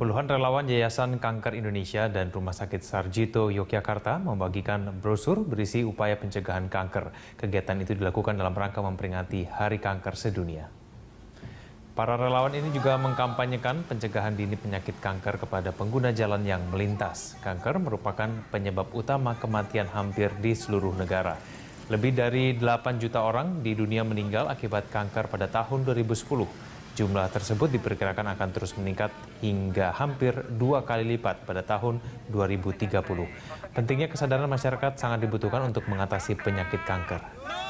Puluhan relawan Yayasan Kanker Indonesia dan Rumah Sakit Sarjito Yogyakarta membagikan brosur berisi upaya pencegahan kanker. Kegiatan itu dilakukan dalam rangka memperingati Hari Kanker Sedunia. Para relawan ini juga mengkampanyekan pencegahan dini penyakit kanker kepada pengguna jalan yang melintas. Kanker merupakan penyebab utama kematian hampir di seluruh negara. Lebih dari 8 juta orang di dunia meninggal akibat kanker pada tahun 2010. Jumlah tersebut diperkirakan akan terus meningkat hingga hampir dua kali lipat pada tahun 2030. Pentingnya kesadaran masyarakat sangat dibutuhkan untuk mengatasi penyakit kanker.